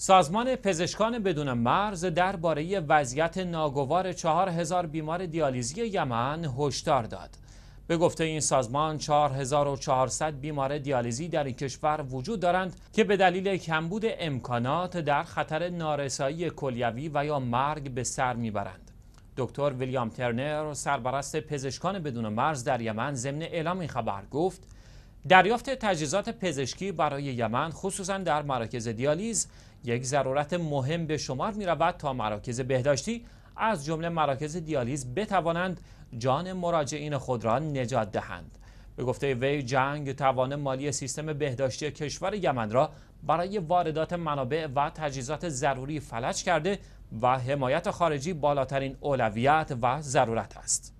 سازمان پزشکان بدون مرز درباره وضعیت ناگوار 4000 بیمار دیالیزی یمن هشدار داد. به گفته این سازمان 4400 بیمار دیالیزی در این کشور وجود دارند که به دلیل کمبود امکانات در خطر نارسایی کلیوی و یا مرگ به سر میبرند. دکتر ویلیام ترنر سربرست پزشکان بدون مرز در یمن ضمن اعلام این خبر گفت دریافت تجهیزات پزشکی برای یمن خصوصا در مراکز دیالیز یک ضرورت مهم به شمار می رود تا مراکز بهداشتی از جمله مراکز دیالیز بتوانند جان مراجعین خود را نجات دهند به گفته وی جنگ توان مالی سیستم بهداشتی کشور یمن را برای واردات منابع و تجهیزات ضروری فلج کرده و حمایت خارجی بالاترین اولویت و ضرورت است